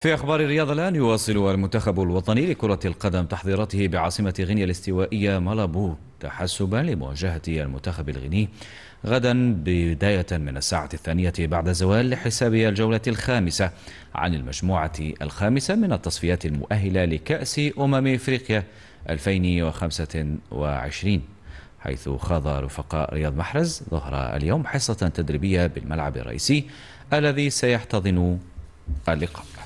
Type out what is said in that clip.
في أخبار الرياضة الآن يواصل المنتخب الوطني لكرة القدم تحضيراته بعاصمة غينيا الاستوائية مالابو تحسبا لمواجهة المنتخب الغيني غدا بداية من الساعة الثانية بعد زوال لحساب الجولة الخامسة عن المجموعة الخامسة من التصفيات المؤهلة لكأس أمم إفريقيا 2025 حيث خاض رفقاء رياض محرز ظهر اليوم حصة تدريبية بالملعب الرئيسي الذي سيحتضن اللقاء